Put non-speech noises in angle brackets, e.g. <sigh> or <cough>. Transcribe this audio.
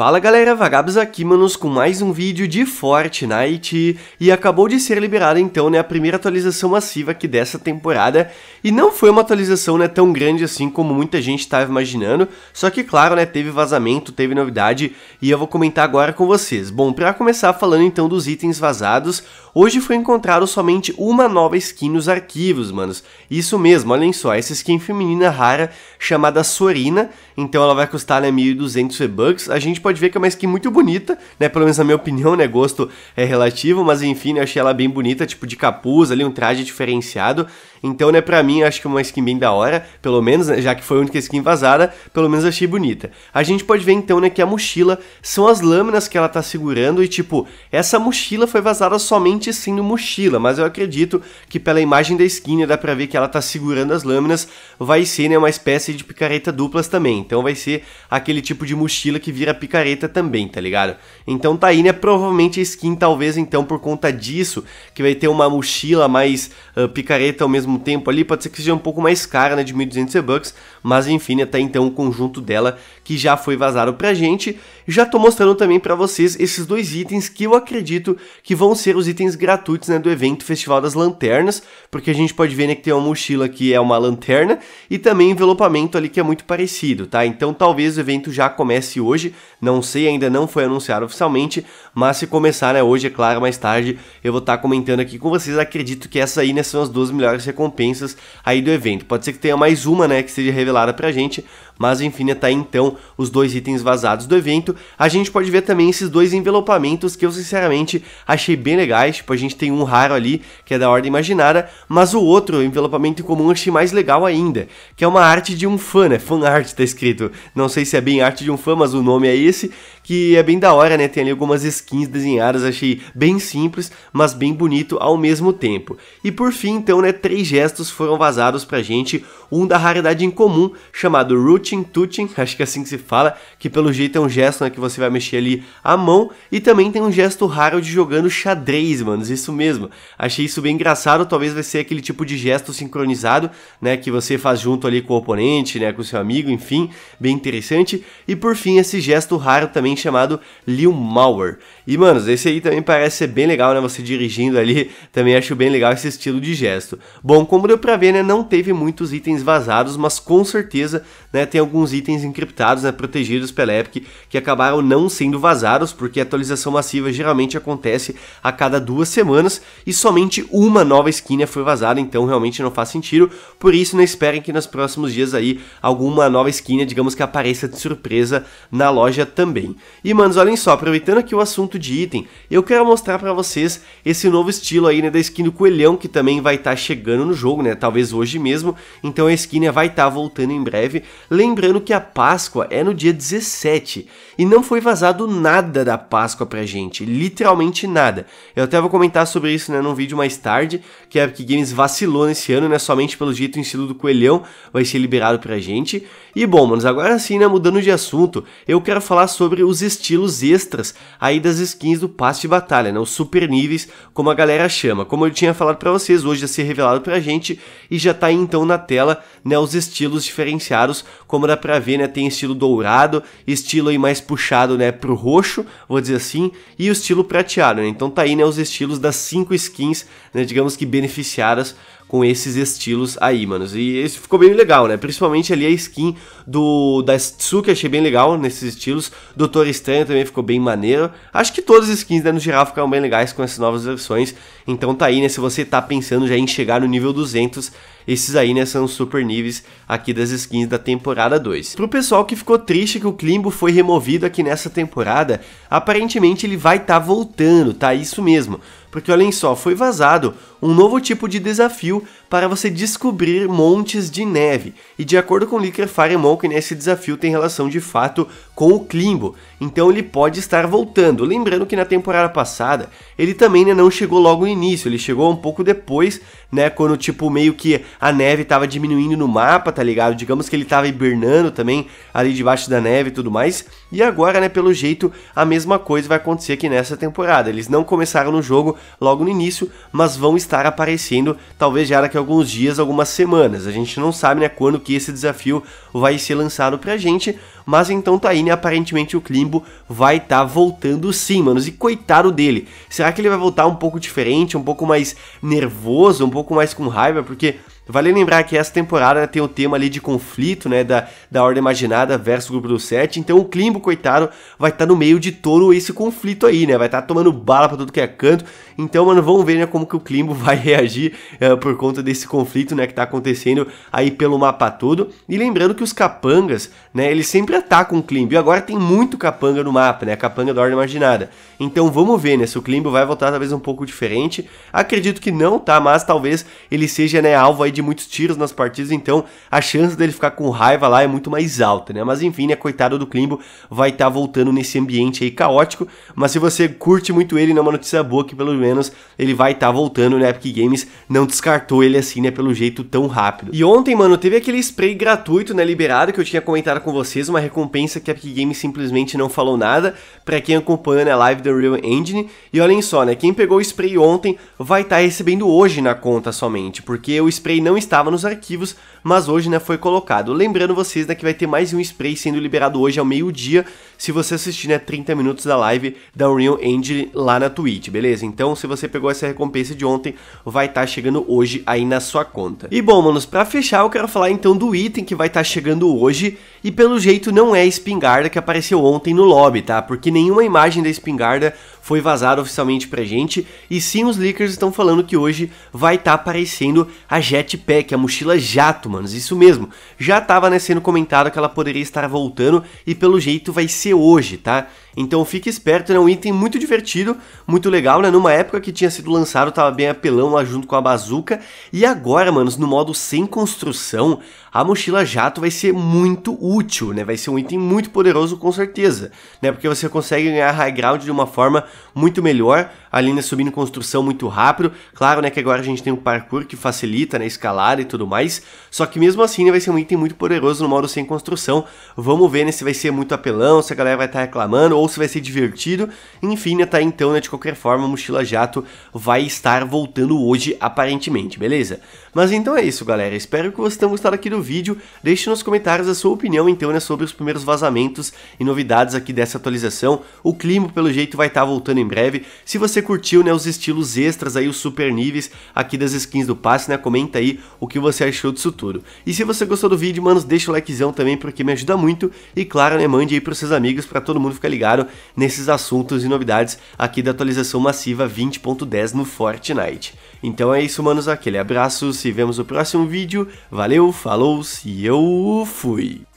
Fala galera, Vagabos aqui, manos, com mais um vídeo de Fortnite e acabou de ser liberada então, né, a primeira atualização massiva aqui dessa temporada e não foi uma atualização, né, tão grande assim como muita gente estava imaginando, só que claro, né, teve vazamento, teve novidade e eu vou comentar agora com vocês. Bom, pra começar falando então dos itens vazados, hoje foi encontrado somente uma nova skin nos arquivos, manos, isso mesmo, olhem só, essa skin feminina rara chamada Sorina, então ela vai custar, né, 1.200 V-Bucks, a gente pode pode ver que é uma skin muito bonita, né? Pelo menos na minha opinião, né? Gosto é relativo, mas enfim, né? eu achei ela bem bonita, tipo de capuz ali, um traje diferenciado. Então, né, pra mim, acho que é uma skin bem da hora, pelo menos, né, já que foi a única skin vazada, pelo menos achei bonita. A gente pode ver, então, né, que a mochila são as lâminas que ela tá segurando e, tipo, essa mochila foi vazada somente sendo mochila, mas eu acredito que pela imagem da skin, né, dá pra ver que ela tá segurando as lâminas, vai ser, né, uma espécie de picareta duplas também. Então vai ser aquele tipo de mochila que vira picareta também, tá ligado? Então tá aí, né, provavelmente a skin, talvez, então, por conta disso, que vai ter uma mochila mais uh, picareta ao mesmo mesmo tempo ali, pode ser que seja um pouco mais cara, né, de 1.200 bucks, mas enfim, até então o conjunto dela que já foi vazado pra gente. Já tô mostrando também para vocês esses dois itens que eu acredito que vão ser os itens gratuitos né, do evento Festival das Lanternas, porque a gente pode ver né, que tem uma mochila que é uma lanterna e também envelopamento ali que é muito parecido, tá? Então talvez o evento já comece hoje, não sei, ainda não foi anunciado oficialmente, mas se começar né, hoje, é claro, mais tarde eu vou estar tá comentando aqui com vocês. Acredito que essas aí né, são as duas melhores recompensas aí do evento. Pode ser que tenha mais uma né, que seja revelada pra gente, mas enfim, né, tá aí então os dois itens vazados do evento. A gente pode ver também esses dois envelopamentos que eu sinceramente achei bem legais. Tipo, a gente tem um raro ali, que é da ordem imaginária, mas o outro envelopamento em comum achei mais legal ainda, que é uma arte de um fã, né? Fan art tá escrito. Não sei se é bem arte de um fã, mas o nome é esse, que é bem da hora, né? Tem ali algumas skins desenhadas, achei bem simples, mas bem bonito ao mesmo tempo. E por fim, então, né, três gestos foram vazados pra gente, um da raridade incomum, chamado Rooting Tooting, <laughs> acho que é assim que se fala, que pelo jeito é um gesto, né, que você vai mexer ali a mão, e também tem um gesto raro de jogando xadrez, manos, isso mesmo. Achei isso bem engraçado, talvez vai ser aquele tipo de gesto sincronizado, né, que você faz junto ali com o oponente, né, com o seu amigo, enfim, bem interessante. E por fim, esse gesto raro também chamado Lil Mauer. E, manos, esse aí também parece ser bem legal, né? Você dirigindo ali, também acho bem legal esse estilo de gesto. Bom, como deu pra ver, né? Não teve muitos itens vazados, mas com certeza, né? Tem alguns itens encriptados, né? Protegidos pela Epic que acabaram não sendo vazados, porque a atualização massiva geralmente acontece a cada duas semanas e somente uma nova skin foi vazada, então realmente não faz sentido. Por isso, não né, esperem que nos próximos dias aí alguma nova skin, digamos que apareça de surpresa na loja também. E manos, olhem só, aproveitando aqui o assunto de item, eu quero mostrar para vocês esse novo estilo aí, né, da skin do coelhão, que também vai estar tá chegando no jogo, né, talvez hoje mesmo, então a skin né, vai estar tá voltando em breve, lembrando que a Páscoa é no dia 17, e não foi vazado nada da Páscoa pra gente, literalmente nada. Eu até vou comentar sobre isso, né, num vídeo mais tarde, que a Epic Games vacilou nesse ano, né, somente pelo jeito o estilo do coelhão vai ser liberado pra gente. E bom, manos, agora sim, né, mudando de assunto, eu quero falar sobre o os estilos extras aí das skins do passe de batalha, né? Os super níveis, como a galera chama. Como eu tinha falado para vocês, hoje a ser revelado pra gente e já tá aí, então na tela, né, os estilos diferenciados, como dá pra ver, né, tem estilo dourado, estilo aí mais puxado, né, pro roxo, vou dizer assim, e o estilo prateado, né? Então tá aí, né, os estilos das cinco skins, né, digamos que beneficiadas com esses estilos aí, manos. E esse ficou bem legal, né? Principalmente ali a skin do da Tsuki, achei bem legal nesses estilos. Doutor Estranho também ficou bem maneiro. Acho que todas as skins da né, no geral ficaram bem legais com essas novas versões. Então tá aí, né? Se você tá pensando já em chegar no nível 200, esses aí, né, são os super níveis aqui das skins da temporada 2. Pro pessoal que ficou triste que o Klimbo foi removido aqui nessa temporada, aparentemente ele vai estar tá voltando, tá? Isso mesmo. Porque olhem só, foi vazado um novo tipo de desafio para você descobrir montes de neve. E de acordo com Licker Firemonken, esse desafio tem relação de fato com o Klimbo, então ele pode estar voltando. Lembrando que na temporada passada ele também né, não chegou logo no início, ele chegou um pouco depois, né? Quando tipo meio que a neve estava diminuindo no mapa, tá ligado? Digamos que ele estava hibernando também ali debaixo da neve e tudo mais. E agora, né, pelo jeito, a mesma coisa vai acontecer aqui nessa temporada. Eles não começaram no jogo logo no início, mas vão estar aparecendo talvez já daqui a alguns dias, algumas semanas. A gente não sabe, né, quando que esse desafio vai ser lançado pra gente, mas então tá aí, né, aparentemente o Klimbo vai estar tá voltando sim, manos. E coitado dele. Será que ele vai voltar um pouco diferente, um pouco mais nervoso, um pouco mais com raiva, porque Vale lembrar que essa temporada tem o tema ali de conflito, né, da, da Ordem Imaginada versus o Grupo do Sete, então o Klimbo, coitado, vai estar tá no meio de todo esse conflito aí, né, vai estar tá tomando bala pra tudo que é canto, então, mano, vamos ver, né, como que o Klimbo <laughs> vai reagir uh, por conta desse conflito, né, que tá acontecendo aí pelo mapa todo, e lembrando que os capangas, né, eles sempre atacam o Klimbo, e agora tem muito capanga no mapa, né, capanga da Ordem Imaginada, então vamos ver, né, se o Klimbo vai voltar talvez um pouco diferente, acredito que não, tá, mas talvez ele seja, né, alvo aí de de muitos tiros nas partidas, então a chance dele ficar com raiva lá é muito mais alta, né? Mas enfim, né, coitado do Klimbo, vai estar tá voltando nesse ambiente aí caótico, mas se você curte muito ele, não é uma notícia boa que pelo menos ele vai estar tá voltando, né? Epic Games não descartou ele assim, né, pelo jeito tão rápido. E ontem, mano, teve aquele spray gratuito, né, liberado que eu tinha comentado com vocês, uma recompensa que a Epic Games simplesmente não falou nada, para quem acompanha na né, live do Real Engine. E olhem só, né, quem pegou o spray ontem vai estar tá recebendo hoje na conta somente, porque o spray não não estava nos arquivos, mas hoje né, foi colocado. Lembrando vocês né, que vai ter mais um spray sendo liberado hoje ao meio-dia, se você assistir né, 30 minutos da live da Unreal Engine lá na Twitch, beleza? Então, se você pegou essa recompensa de ontem, vai estar tá chegando hoje aí na sua conta. E bom, manos, pra fechar, eu quero falar então do item que vai estar tá chegando hoje, e pelo jeito não é a espingarda que apareceu ontem no lobby, tá? Porque nenhuma imagem da espingarda foi vazada oficialmente pra gente. E sim, os leakers estão falando que hoje vai estar tá aparecendo a Jetpack, a mochila jato, manos. Isso mesmo. Já tava né, sendo comentado que ela poderia estar voltando e pelo jeito vai ser hoje, tá? Então fique esperto, né? é né? um item muito divertido, muito legal, né? Numa época que tinha sido lançado, tava bem apelão lá junto com a bazuca. E agora, manos, no modo sem construção, a mochila jato vai ser muito útil, né? Vai ser um item muito poderoso com certeza, né? Porque você consegue ganhar high ground de uma forma muito melhor, ali né, subindo construção muito rápido. Claro, né, que agora a gente tem um parkour que facilita, né, escalada e tudo mais. Só que mesmo assim, né, vai ser um item muito poderoso no modo sem construção. Vamos ver, né, se vai ser muito apelão, se a galera vai estar tá reclamando ou se vai ser divertido. Enfim, né, tá então, né, de qualquer forma, a Mochila Jato vai estar voltando hoje, aparentemente, beleza? Mas então é isso, galera. Espero que vocês tenham gostado aqui do vídeo. Deixe nos comentários a sua opinião, então, né, sobre os primeiros vazamentos e novidades aqui dessa atualização. O clima, pelo jeito, vai estar tá voltando em breve. Se você curtiu, né, os estilos extras aí, os super níveis aqui das skins do passe, né, comenta aí o que você achou disso tudo. E se você gostou do vídeo, manos, deixa o likezão também, porque me ajuda muito. E claro, né, mande aí pros seus amigos, para todo mundo ficar ligado nesses assuntos e novidades aqui da atualização massiva 20.10 no Fortnite. Então é isso, manos, aquele abraço, se vemos no próximo vídeo, valeu, falou, se eu fui!